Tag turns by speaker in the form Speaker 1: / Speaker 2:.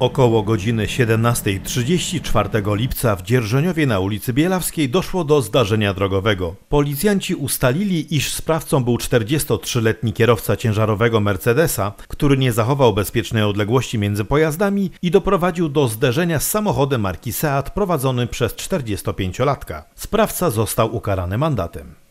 Speaker 1: Około godziny 17:34 lipca w Dzierżoniowie na ulicy Bielawskiej doszło do zdarzenia drogowego. Policjanci ustalili, iż sprawcą był 43-letni kierowca ciężarowego Mercedesa, który nie zachował bezpiecznej odległości między pojazdami i doprowadził do zderzenia z samochodem marki Seat prowadzonym przez 45-latka. Sprawca został ukarany mandatem.